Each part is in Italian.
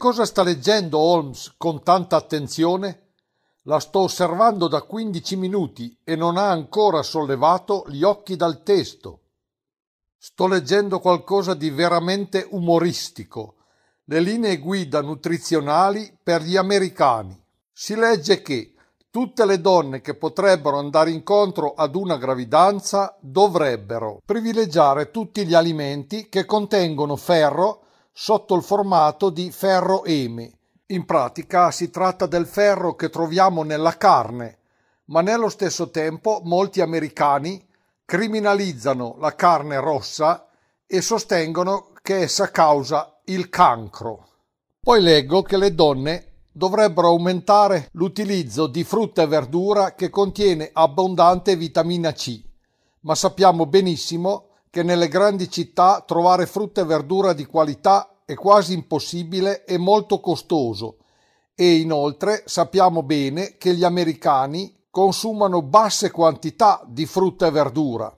cosa sta leggendo Holmes con tanta attenzione? La sto osservando da 15 minuti e non ha ancora sollevato gli occhi dal testo. Sto leggendo qualcosa di veramente umoristico, le linee guida nutrizionali per gli americani. Si legge che tutte le donne che potrebbero andare incontro ad una gravidanza dovrebbero privilegiare tutti gli alimenti che contengono ferro sotto il formato di ferro-emi. In pratica si tratta del ferro che troviamo nella carne, ma nello stesso tempo molti americani criminalizzano la carne rossa e sostengono che essa causa il cancro. Poi leggo che le donne dovrebbero aumentare l'utilizzo di frutta e verdura che contiene abbondante vitamina C, ma sappiamo benissimo che che nelle grandi città trovare frutta e verdura di qualità è quasi impossibile e molto costoso e inoltre sappiamo bene che gli americani consumano basse quantità di frutta e verdura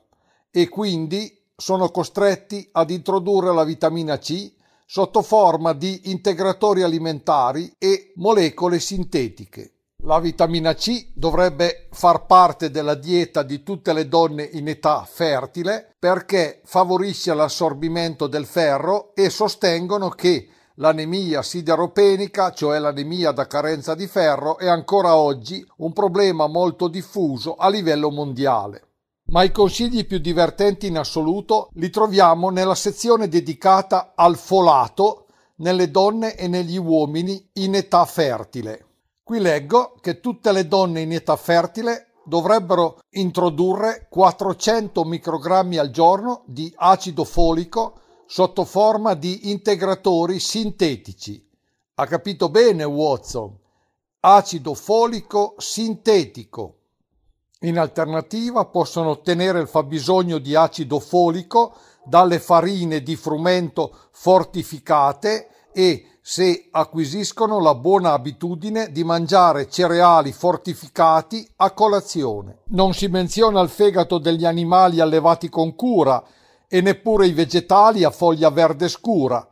e quindi sono costretti ad introdurre la vitamina C sotto forma di integratori alimentari e molecole sintetiche. La vitamina C dovrebbe far parte della dieta di tutte le donne in età fertile perché favorisce l'assorbimento del ferro e sostengono che L'anemia sideropenica, cioè l'anemia da carenza di ferro, è ancora oggi un problema molto diffuso a livello mondiale. Ma i consigli più divertenti in assoluto li troviamo nella sezione dedicata al folato nelle donne e negli uomini in età fertile. Qui leggo che tutte le donne in età fertile dovrebbero introdurre 400 microgrammi al giorno di acido folico sotto forma di integratori sintetici. Ha capito bene Watson? Acido folico sintetico. In alternativa possono ottenere il fabbisogno di acido folico dalle farine di frumento fortificate e se acquisiscono la buona abitudine di mangiare cereali fortificati a colazione. Non si menziona il fegato degli animali allevati con cura e neppure i vegetali a foglia verde scura.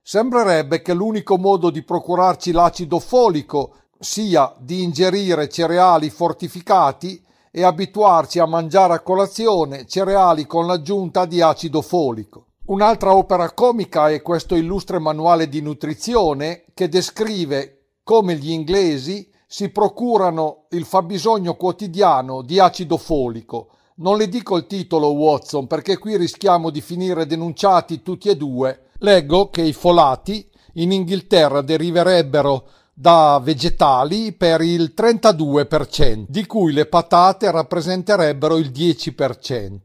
Sembrerebbe che l'unico modo di procurarci l'acido folico sia di ingerire cereali fortificati e abituarci a mangiare a colazione cereali con l'aggiunta di acido folico. Un'altra opera comica è questo illustre manuale di nutrizione che descrive come gli inglesi si procurano il fabbisogno quotidiano di acido folico. Non le dico il titolo Watson perché qui rischiamo di finire denunciati tutti e due. Leggo che i folati in Inghilterra deriverebbero da vegetali per il 32%, di cui le patate rappresenterebbero il 10%.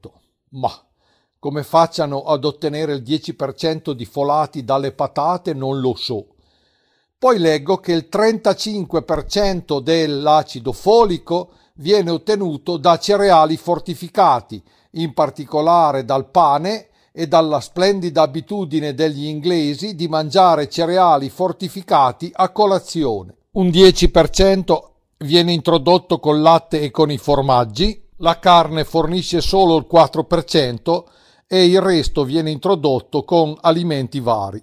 Ma come facciano ad ottenere il 10% di folati dalle patate non lo so. Poi leggo che il 35% dell'acido folico viene ottenuto da cereali fortificati, in particolare dal pane e dalla splendida abitudine degli inglesi di mangiare cereali fortificati a colazione. Un 10% viene introdotto col latte e con i formaggi, la carne fornisce solo il 4%, e il resto viene introdotto con alimenti vari.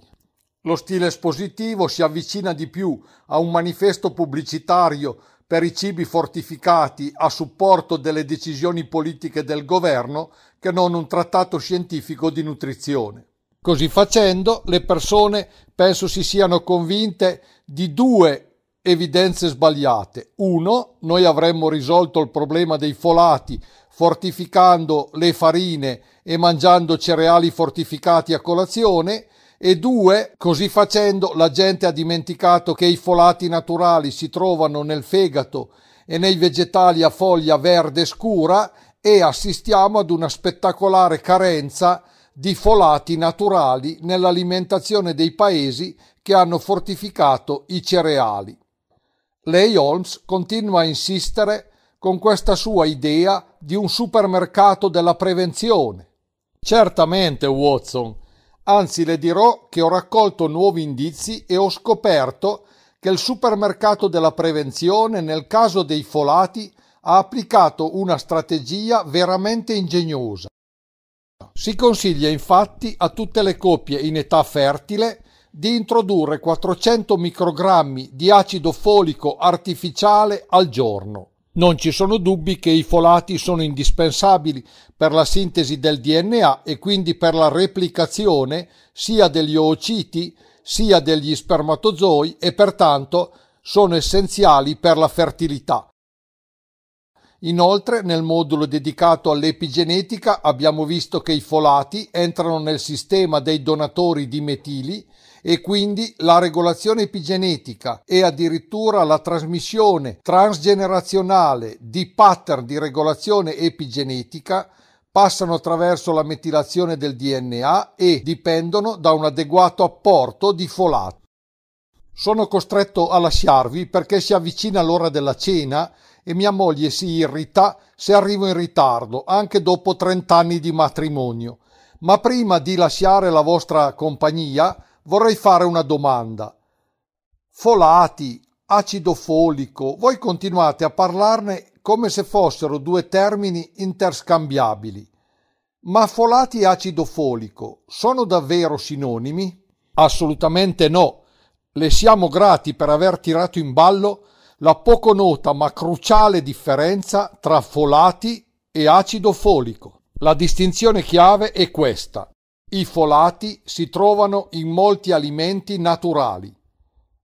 Lo stile espositivo si avvicina di più a un manifesto pubblicitario per i cibi fortificati a supporto delle decisioni politiche del governo che non un trattato scientifico di nutrizione. Così facendo, le persone penso si siano convinte di due evidenze sbagliate. Uno, noi avremmo risolto il problema dei folati fortificando le farine e mangiando cereali fortificati a colazione, e due, così facendo la gente ha dimenticato che i folati naturali si trovano nel fegato e nei vegetali a foglia verde scura e assistiamo ad una spettacolare carenza di folati naturali nell'alimentazione dei paesi che hanno fortificato i cereali. Lei Holmes continua a insistere con questa sua idea di un supermercato della prevenzione. Certamente, Watson, anzi le dirò che ho raccolto nuovi indizi e ho scoperto che il supermercato della prevenzione nel caso dei folati ha applicato una strategia veramente ingegnosa. Si consiglia infatti a tutte le coppie in età fertile di introdurre 400 microgrammi di acido folico artificiale al giorno. Non ci sono dubbi che i folati sono indispensabili per la sintesi del DNA e quindi per la replicazione sia degli oociti sia degli spermatozoi e pertanto sono essenziali per la fertilità. Inoltre nel modulo dedicato all'epigenetica abbiamo visto che i folati entrano nel sistema dei donatori di metili e quindi la regolazione epigenetica e addirittura la trasmissione transgenerazionale di pattern di regolazione epigenetica passano attraverso la metilazione del DNA e dipendono da un adeguato apporto di folato. Sono costretto a lasciarvi perché si avvicina l'ora della cena e mia moglie si irrita se arrivo in ritardo, anche dopo 30 anni di matrimonio. Ma prima di lasciare la vostra compagnia, vorrei fare una domanda. Folati, acido folico, voi continuate a parlarne come se fossero due termini interscambiabili. Ma folati e acido folico sono davvero sinonimi? Assolutamente no. Le siamo grati per aver tirato in ballo la poco nota ma cruciale differenza tra folati e acido folico. La distinzione chiave è questa. I folati si trovano in molti alimenti naturali.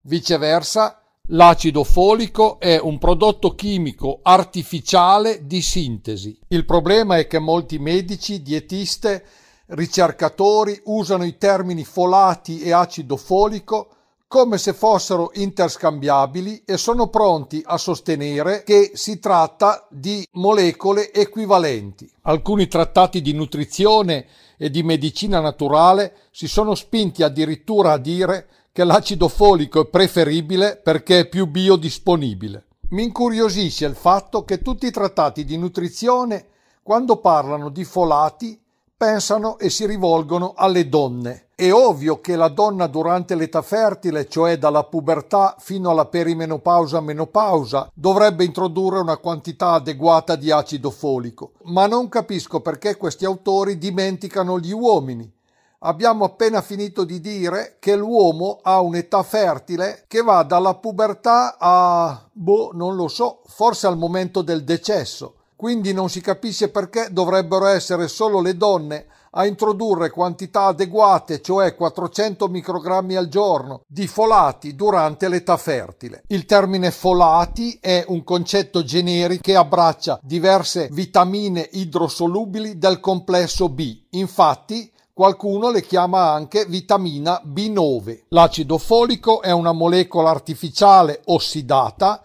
Viceversa, l'acido folico è un prodotto chimico artificiale di sintesi. Il problema è che molti medici, dietiste, ricercatori usano i termini folati e acido folico come se fossero interscambiabili e sono pronti a sostenere che si tratta di molecole equivalenti. Alcuni trattati di nutrizione e di medicina naturale si sono spinti addirittura a dire che l'acido folico è preferibile perché è più biodisponibile. Mi incuriosisce il fatto che tutti i trattati di nutrizione, quando parlano di folati, pensano e si rivolgono alle donne. È ovvio che la donna durante l'età fertile, cioè dalla pubertà fino alla perimenopausa-menopausa, dovrebbe introdurre una quantità adeguata di acido folico, ma non capisco perché questi autori dimenticano gli uomini. Abbiamo appena finito di dire che l'uomo ha un'età fertile che va dalla pubertà a, boh, non lo so, forse al momento del decesso. Quindi non si capisce perché dovrebbero essere solo le donne a introdurre quantità adeguate, cioè 400 microgrammi al giorno, di folati durante l'età fertile. Il termine folati è un concetto generico che abbraccia diverse vitamine idrosolubili del complesso B. Infatti, Qualcuno le chiama anche vitamina B9. L'acido folico è una molecola artificiale ossidata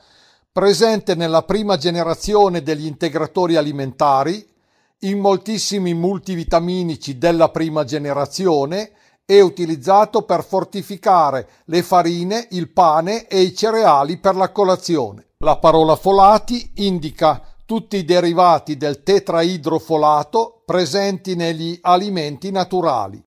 presente nella prima generazione degli integratori alimentari, in moltissimi multivitaminici della prima generazione e utilizzato per fortificare le farine, il pane e i cereali per la colazione. La parola folati indica tutti i derivati del tetraidrofolato presenti negli alimenti naturali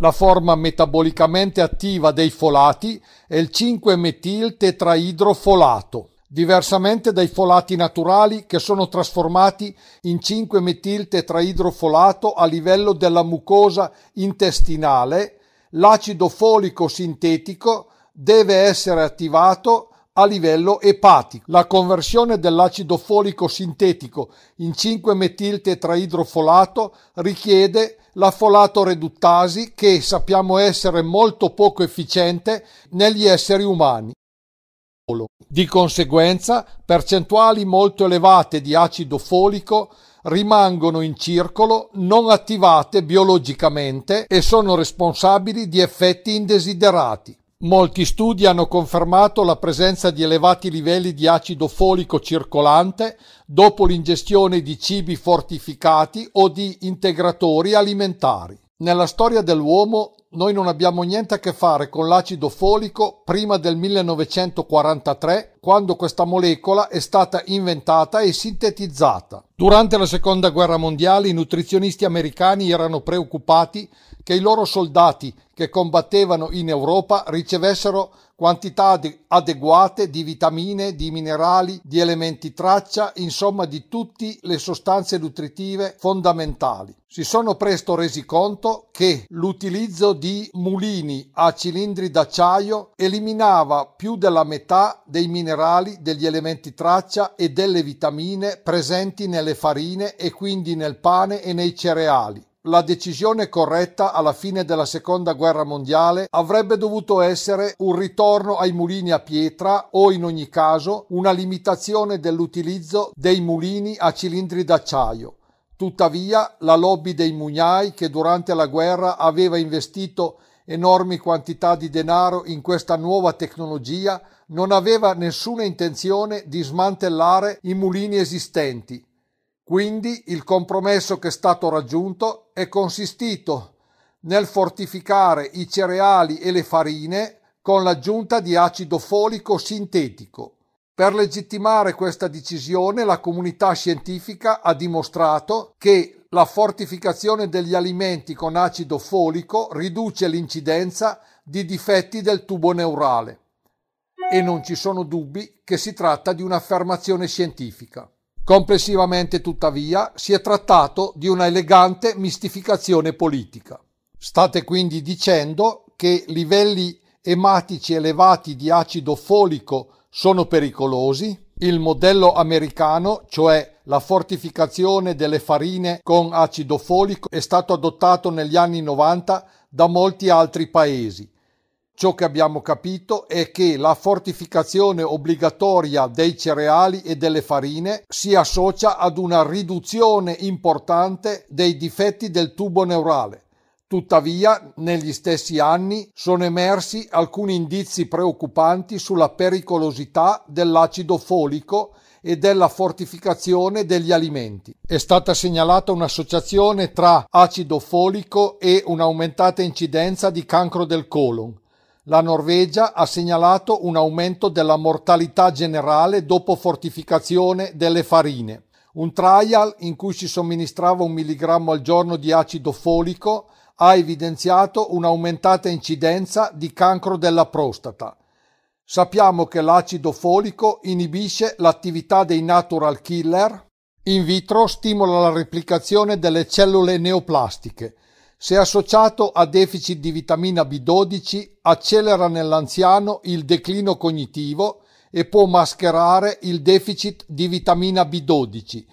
la forma metabolicamente attiva dei folati è il 5-metil-tetraidrofolato, diversamente dai folati naturali che sono trasformati in 5-metil-tetraidrofolato a livello della mucosa intestinale, l'acido folico sintetico deve essere attivato a livello epatico. La conversione dell'acido folico sintetico in 5-metil-tetraidrofolato richiede l'affolato reduttasi che sappiamo essere molto poco efficiente negli esseri umani. Di conseguenza, percentuali molto elevate di acido folico rimangono in circolo non attivate biologicamente e sono responsabili di effetti indesiderati. Molti studi hanno confermato la presenza di elevati livelli di acido folico circolante dopo l'ingestione di cibi fortificati o di integratori alimentari. Nella storia dell'uomo noi non abbiamo niente a che fare con l'acido folico prima del 1943, quando questa molecola è stata inventata e sintetizzata. Durante la Seconda Guerra Mondiale i nutrizionisti americani erano preoccupati che i loro soldati che combattevano in Europa ricevessero quantità adeguate di vitamine, di minerali, di elementi traccia, insomma di tutte le sostanze nutritive fondamentali. Si sono presto resi conto che l'utilizzo di mulini a cilindri d'acciaio eliminava più della metà dei minerali, degli elementi traccia e delle vitamine presenti nelle farine e quindi nel pane e nei cereali. La decisione corretta alla fine della seconda guerra mondiale avrebbe dovuto essere un ritorno ai mulini a pietra o in ogni caso una limitazione dell'utilizzo dei mulini a cilindri d'acciaio. Tuttavia la lobby dei mugnai che durante la guerra aveva investito enormi quantità di denaro in questa nuova tecnologia non aveva nessuna intenzione di smantellare i mulini esistenti quindi il compromesso che è stato raggiunto è consistito nel fortificare i cereali e le farine con l'aggiunta di acido folico sintetico. Per legittimare questa decisione la comunità scientifica ha dimostrato che la fortificazione degli alimenti con acido folico riduce l'incidenza di difetti del tubo neurale e non ci sono dubbi che si tratta di un'affermazione scientifica. Complessivamente, tuttavia, si è trattato di una elegante mistificazione politica. State quindi dicendo che livelli ematici elevati di acido folico sono pericolosi? Il modello americano, cioè la fortificazione delle farine con acido folico, è stato adottato negli anni 90 da molti altri paesi Ciò che abbiamo capito è che la fortificazione obbligatoria dei cereali e delle farine si associa ad una riduzione importante dei difetti del tubo neurale. Tuttavia, negli stessi anni sono emersi alcuni indizi preoccupanti sulla pericolosità dell'acido folico e della fortificazione degli alimenti. È stata segnalata un'associazione tra acido folico e un'aumentata incidenza di cancro del colon la Norvegia ha segnalato un aumento della mortalità generale dopo fortificazione delle farine. Un trial in cui si somministrava un milligrammo al giorno di acido folico ha evidenziato un'aumentata incidenza di cancro della prostata. Sappiamo che l'acido folico inibisce l'attività dei natural killer, in vitro stimola la replicazione delle cellule neoplastiche, se associato a deficit di vitamina B12 accelera nell'anziano il declino cognitivo e può mascherare il deficit di vitamina B12.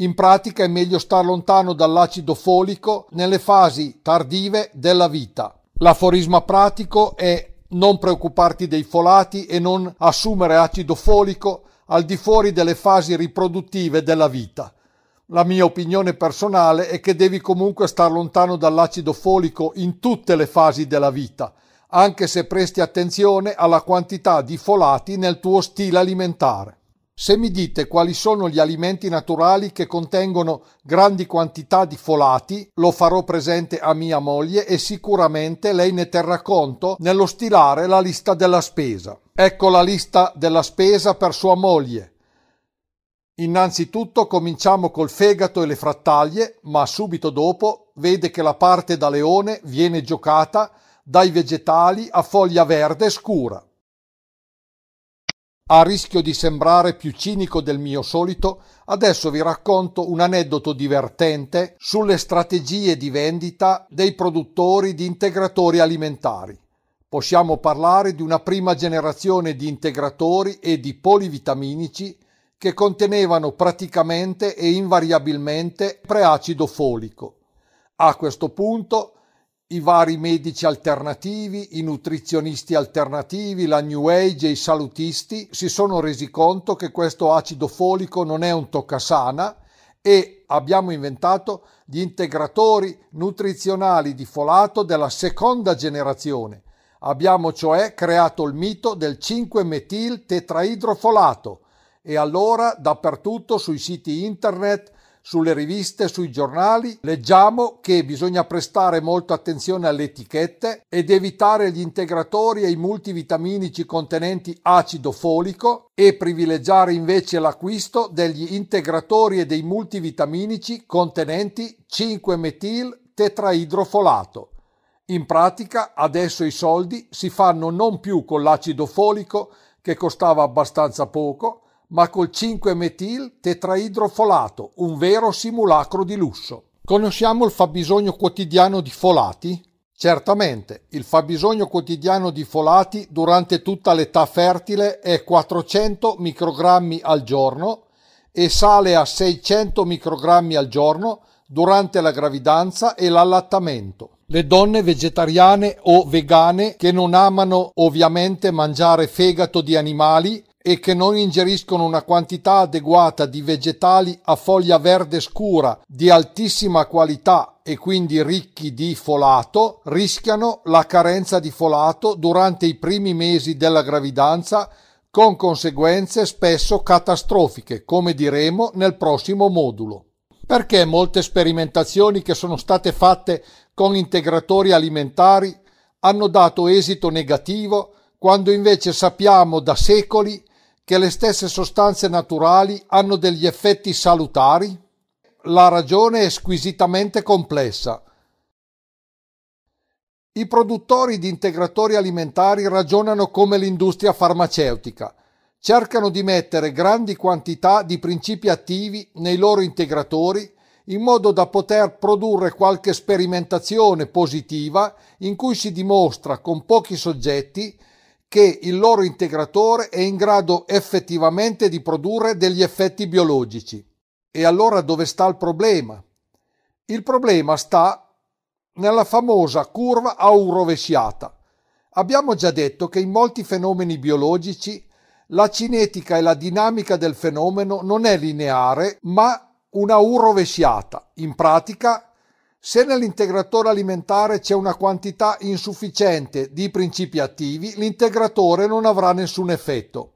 In pratica è meglio star lontano dall'acido folico nelle fasi tardive della vita. L'aforisma pratico è non preoccuparti dei folati e non assumere acido folico al di fuori delle fasi riproduttive della vita la mia opinione personale è che devi comunque star lontano dall'acido folico in tutte le fasi della vita, anche se presti attenzione alla quantità di folati nel tuo stile alimentare. Se mi dite quali sono gli alimenti naturali che contengono grandi quantità di folati, lo farò presente a mia moglie e sicuramente lei ne terrà conto nello stilare la lista della spesa. Ecco la lista della spesa per sua moglie Innanzitutto cominciamo col fegato e le frattaglie, ma subito dopo vede che la parte da leone viene giocata dai vegetali a foglia verde scura. A rischio di sembrare più cinico del mio solito, adesso vi racconto un aneddoto divertente sulle strategie di vendita dei produttori di integratori alimentari. Possiamo parlare di una prima generazione di integratori e di polivitaminici che contenevano praticamente e invariabilmente preacido folico. A questo punto i vari medici alternativi, i nutrizionisti alternativi, la New Age e i salutisti si sono resi conto che questo acido folico non è un toccasana e abbiamo inventato gli integratori nutrizionali di folato della seconda generazione. Abbiamo cioè creato il mito del 5-metil tetraidrofolato, e allora dappertutto sui siti internet, sulle riviste, sui giornali, leggiamo che bisogna prestare molta attenzione alle etichette ed evitare gli integratori e i multivitaminici contenenti acido folico e privilegiare invece l'acquisto degli integratori e dei multivitaminici contenenti 5-metil tetraidrofolato. In pratica adesso i soldi si fanno non più con l'acido folico che costava abbastanza poco, ma col 5-metil tetraidrofolato, un vero simulacro di lusso. Conosciamo il fabbisogno quotidiano di folati? Certamente, il fabbisogno quotidiano di folati durante tutta l'età fertile è 400 microgrammi al giorno e sale a 600 microgrammi al giorno durante la gravidanza e l'allattamento. Le donne vegetariane o vegane che non amano ovviamente mangiare fegato di animali e che non ingeriscono una quantità adeguata di vegetali a foglia verde scura di altissima qualità e quindi ricchi di folato, rischiano la carenza di folato durante i primi mesi della gravidanza con conseguenze spesso catastrofiche, come diremo nel prossimo modulo. Perché molte sperimentazioni che sono state fatte con integratori alimentari hanno dato esito negativo quando invece sappiamo da secoli che le stesse sostanze naturali hanno degli effetti salutari? La ragione è squisitamente complessa. I produttori di integratori alimentari ragionano come l'industria farmaceutica. Cercano di mettere grandi quantità di principi attivi nei loro integratori in modo da poter produrre qualche sperimentazione positiva in cui si dimostra con pochi soggetti che il loro integratore è in grado effettivamente di produrre degli effetti biologici. E allora dove sta il problema? Il problema sta nella famosa curva a U rovesciata. Abbiamo già detto che in molti fenomeni biologici la cinetica e la dinamica del fenomeno non è lineare, ma una U rovesciata. In pratica, se nell'integratore alimentare c'è una quantità insufficiente di principi attivi, l'integratore non avrà nessun effetto.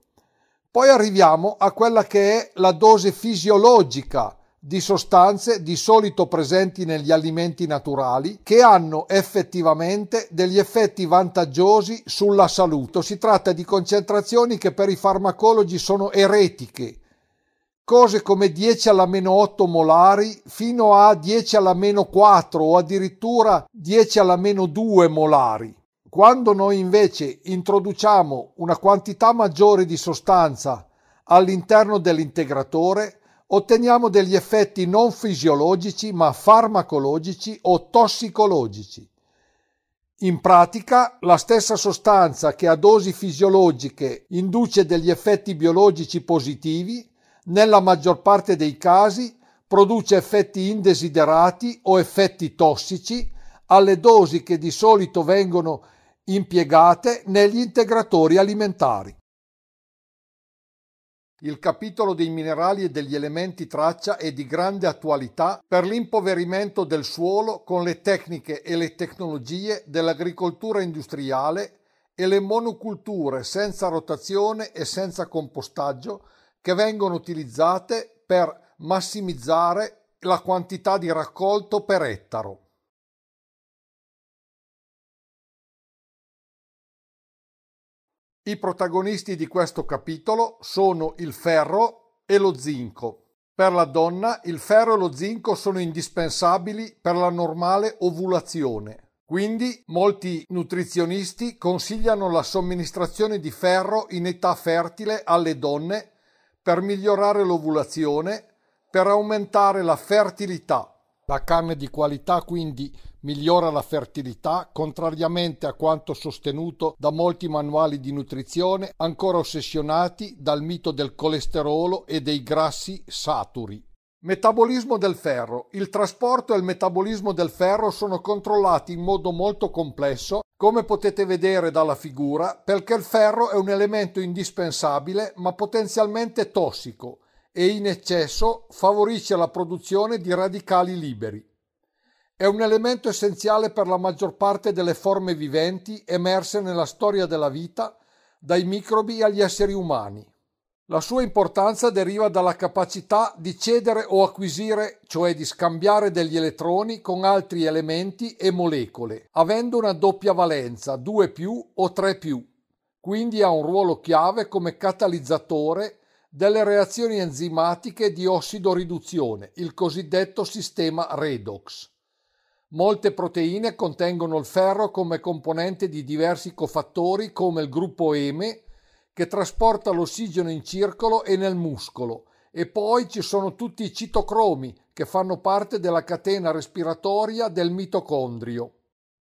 Poi arriviamo a quella che è la dose fisiologica di sostanze di solito presenti negli alimenti naturali che hanno effettivamente degli effetti vantaggiosi sulla salute. Si tratta di concentrazioni che per i farmacologi sono eretiche, cose come 10 alla meno 8 molari fino a 10 alla meno 4 o addirittura 10 alla meno 2 molari. Quando noi invece introduciamo una quantità maggiore di sostanza all'interno dell'integratore, otteniamo degli effetti non fisiologici ma farmacologici o tossicologici. In pratica, la stessa sostanza che a dosi fisiologiche induce degli effetti biologici positivi nella maggior parte dei casi produce effetti indesiderati o effetti tossici alle dosi che di solito vengono impiegate negli integratori alimentari. Il capitolo dei minerali e degli elementi traccia è di grande attualità per l'impoverimento del suolo con le tecniche e le tecnologie dell'agricoltura industriale e le monoculture senza rotazione e senza compostaggio che vengono utilizzate per massimizzare la quantità di raccolto per ettaro. I protagonisti di questo capitolo sono il ferro e lo zinco. Per la donna il ferro e lo zinco sono indispensabili per la normale ovulazione. Quindi molti nutrizionisti consigliano la somministrazione di ferro in età fertile alle donne per migliorare l'ovulazione, per aumentare la fertilità. La carne di qualità quindi migliora la fertilità, contrariamente a quanto sostenuto da molti manuali di nutrizione ancora ossessionati dal mito del colesterolo e dei grassi saturi. Metabolismo del ferro. Il trasporto e il metabolismo del ferro sono controllati in modo molto complesso come potete vedere dalla figura, perché il ferro è un elemento indispensabile ma potenzialmente tossico e in eccesso favorisce la produzione di radicali liberi. È un elemento essenziale per la maggior parte delle forme viventi emerse nella storia della vita, dai microbi agli esseri umani. La sua importanza deriva dalla capacità di cedere o acquisire, cioè di scambiare degli elettroni con altri elementi e molecole, avendo una doppia valenza, 2 più o 3 più. Quindi ha un ruolo chiave come catalizzatore delle reazioni enzimatiche di ossidoriduzione, il cosiddetto sistema redox. Molte proteine contengono il ferro come componente di diversi cofattori come il gruppo M, che trasporta l'ossigeno in circolo e nel muscolo e poi ci sono tutti i citocromi che fanno parte della catena respiratoria del mitocondrio.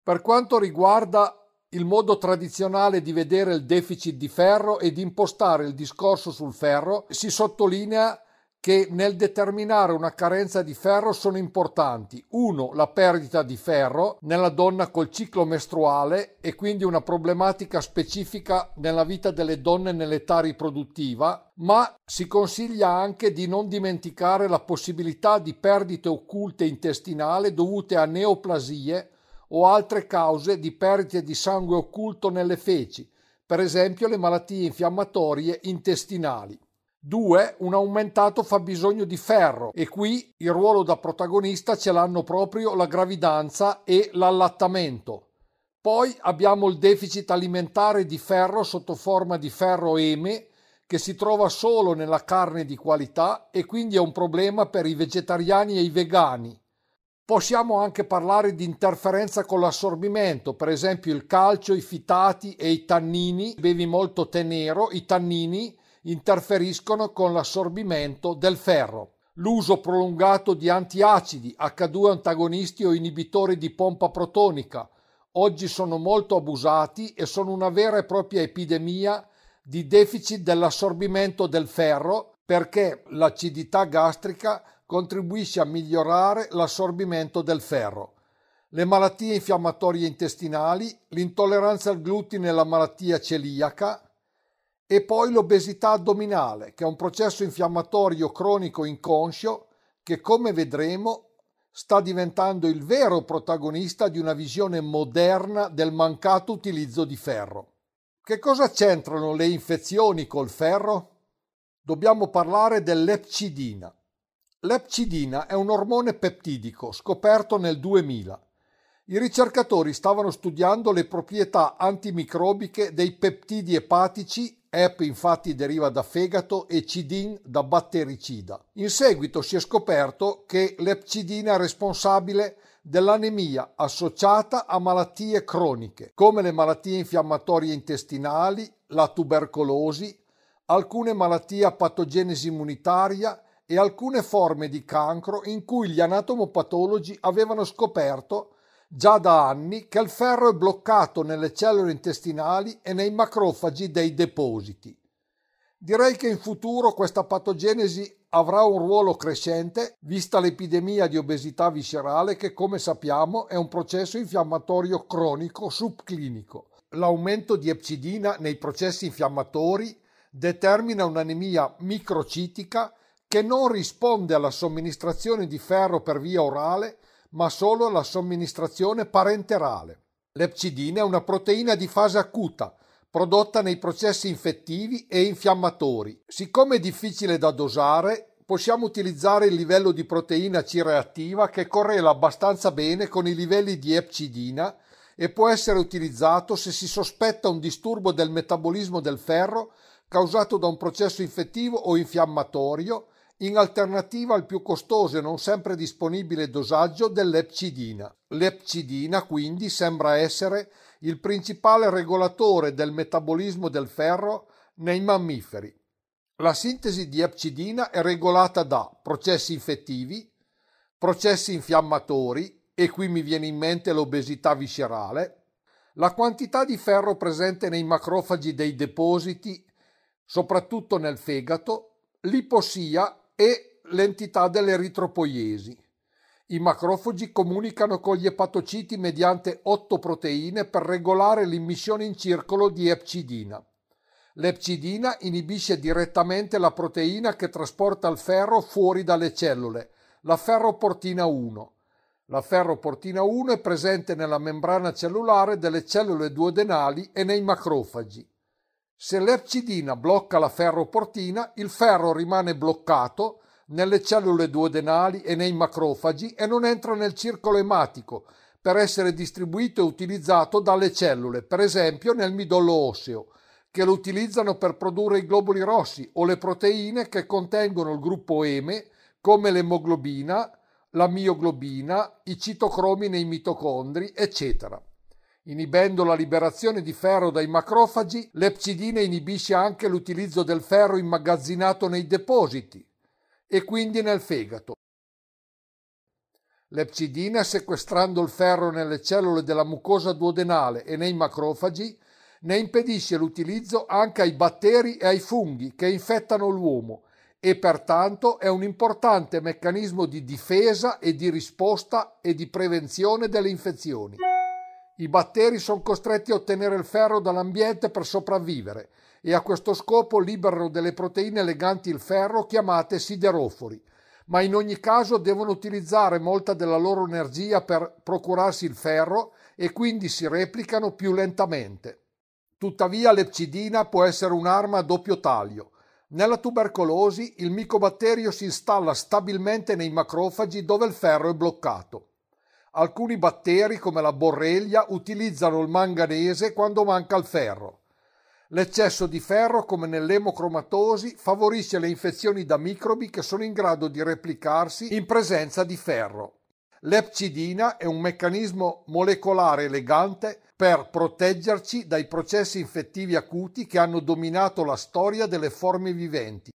Per quanto riguarda il modo tradizionale di vedere il deficit di ferro e di impostare il discorso sul ferro, si sottolinea che nel determinare una carenza di ferro sono importanti. Uno, la perdita di ferro nella donna col ciclo mestruale e quindi una problematica specifica nella vita delle donne nell'età riproduttiva, ma si consiglia anche di non dimenticare la possibilità di perdite occulte intestinale dovute a neoplasie o altre cause di perdite di sangue occulto nelle feci, per esempio le malattie infiammatorie intestinali. 2. un aumentato fabbisogno di ferro e qui il ruolo da protagonista ce l'hanno proprio la gravidanza e l'allattamento. Poi abbiamo il deficit alimentare di ferro sotto forma di ferro eme che si trova solo nella carne di qualità e quindi è un problema per i vegetariani e i vegani. Possiamo anche parlare di interferenza con l'assorbimento, per esempio il calcio, i fitati e i tannini, bevi molto tenero, i tannini interferiscono con l'assorbimento del ferro. L'uso prolungato di antiacidi, H2 antagonisti o inibitori di pompa protonica oggi sono molto abusati e sono una vera e propria epidemia di deficit dell'assorbimento del ferro perché l'acidità gastrica contribuisce a migliorare l'assorbimento del ferro. Le malattie infiammatorie intestinali, l'intolleranza al glutine e la malattia celiaca, e poi l'obesità addominale, che è un processo infiammatorio cronico inconscio che, come vedremo, sta diventando il vero protagonista di una visione moderna del mancato utilizzo di ferro. Che cosa c'entrano le infezioni col ferro? Dobbiamo parlare dell'epcidina. L'epcidina è un ormone peptidico scoperto nel 2000. I ricercatori stavano studiando le proprietà antimicrobiche dei peptidi epatici Ep infatti deriva da fegato e cidin da battericida. In seguito si è scoperto che l'epcidina è responsabile dell'anemia associata a malattie croniche, come le malattie infiammatorie intestinali, la tubercolosi, alcune malattie a patogenesi immunitaria e alcune forme di cancro in cui gli anatomopatologi avevano scoperto Già da anni che il ferro è bloccato nelle cellule intestinali e nei macrofagi dei depositi. Direi che in futuro questa patogenesi avrà un ruolo crescente vista l'epidemia di obesità viscerale che come sappiamo è un processo infiammatorio cronico subclinico. L'aumento di epcidina nei processi infiammatori determina un'anemia microcitica che non risponde alla somministrazione di ferro per via orale ma solo la somministrazione parenterale. L'epcidina è una proteina di fase acuta, prodotta nei processi infettivi e infiammatori. Siccome è difficile da dosare, possiamo utilizzare il livello di proteina C reattiva che correla abbastanza bene con i livelli di epcidina e può essere utilizzato se si sospetta un disturbo del metabolismo del ferro causato da un processo infettivo o infiammatorio in alternativa al più costoso e non sempre disponibile dosaggio dell'epcidina. L'epcidina quindi sembra essere il principale regolatore del metabolismo del ferro nei mammiferi. La sintesi di epcidina è regolata da processi infettivi, processi infiammatori, e qui mi viene in mente l'obesità viscerale, la quantità di ferro presente nei macrofagi dei depositi, soprattutto nel fegato, l'ipossia e l'entità dell'eritropoiesi. I macrofagi comunicano con gli epatociti mediante otto proteine per regolare l'immissione in circolo di epcidina. L'epcidina inibisce direttamente la proteina che trasporta il ferro fuori dalle cellule, la ferroportina 1. La ferroportina 1 è presente nella membrana cellulare delle cellule duodenali e nei macrofagi. Se l'ercidina blocca la ferroportina, il ferro rimane bloccato nelle cellule duodenali e nei macrofagi e non entra nel circolo ematico per essere distribuito e utilizzato dalle cellule, per esempio nel midollo osseo, che lo utilizzano per produrre i globuli rossi o le proteine che contengono il gruppo eme, come l'emoglobina, la mioglobina, i citocromi nei mitocondri, eccetera. Inibendo la liberazione di ferro dai macrofagi, l'epcidina inibisce anche l'utilizzo del ferro immagazzinato nei depositi e quindi nel fegato. L'epcidina, sequestrando il ferro nelle cellule della mucosa duodenale e nei macrofagi, ne impedisce l'utilizzo anche ai batteri e ai funghi che infettano l'uomo e pertanto è un importante meccanismo di difesa e di risposta e di prevenzione delle infezioni. I batteri sono costretti a ottenere il ferro dall'ambiente per sopravvivere e a questo scopo liberano delle proteine leganti il ferro chiamate siderofori, ma in ogni caso devono utilizzare molta della loro energia per procurarsi il ferro e quindi si replicano più lentamente. Tuttavia l'epcidina può essere un'arma a doppio taglio. Nella tubercolosi il micobatterio si installa stabilmente nei macrofagi dove il ferro è bloccato. Alcuni batteri, come la borrelia, utilizzano il manganese quando manca il ferro. L'eccesso di ferro, come nell'emocromatosi, favorisce le infezioni da microbi che sono in grado di replicarsi in presenza di ferro. L'epcidina è un meccanismo molecolare elegante per proteggerci dai processi infettivi acuti che hanno dominato la storia delle forme viventi.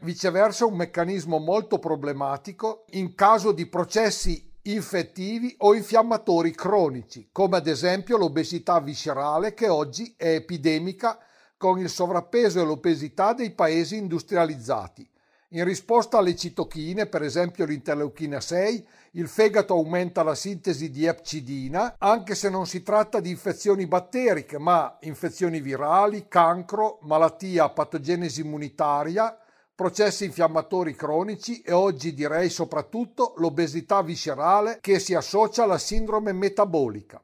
Viceversa, è un meccanismo molto problematico in caso di processi infettivi o infiammatori cronici, come ad esempio l'obesità viscerale che oggi è epidemica con il sovrappeso e l'obesità dei paesi industrializzati. In risposta alle citochine, per esempio l'interleuchina 6, il fegato aumenta la sintesi di epcidina, anche se non si tratta di infezioni batteriche, ma infezioni virali, cancro, malattia a patogenesi immunitaria, processi infiammatori cronici e oggi direi soprattutto l'obesità viscerale che si associa alla sindrome metabolica.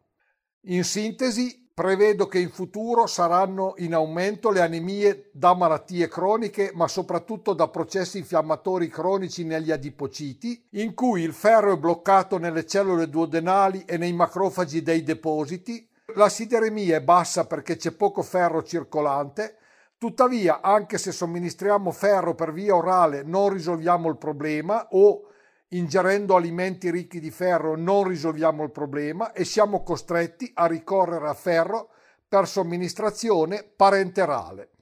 In sintesi, prevedo che in futuro saranno in aumento le anemie da malattie croniche, ma soprattutto da processi infiammatori cronici negli adipociti, in cui il ferro è bloccato nelle cellule duodenali e nei macrofagi dei depositi, la sideremia è bassa perché c'è poco ferro circolante, Tuttavia, anche se somministriamo ferro per via orale non risolviamo il problema o ingerendo alimenti ricchi di ferro non risolviamo il problema e siamo costretti a ricorrere a ferro per somministrazione parenterale.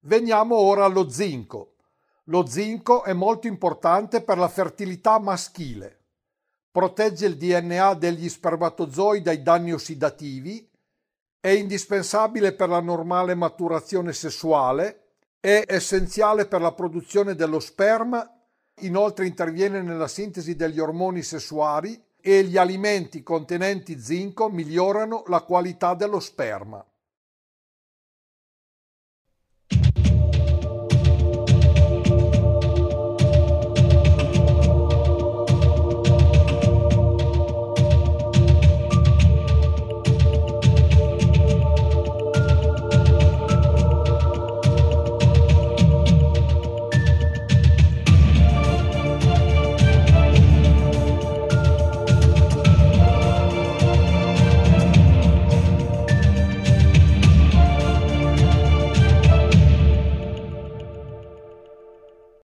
Veniamo ora allo zinco. Lo zinco è molto importante per la fertilità maschile. Protegge il DNA degli spermatozoi dai danni ossidativi è indispensabile per la normale maturazione sessuale, è essenziale per la produzione dello sperma, inoltre interviene nella sintesi degli ormoni sessuali e gli alimenti contenenti zinco migliorano la qualità dello sperma.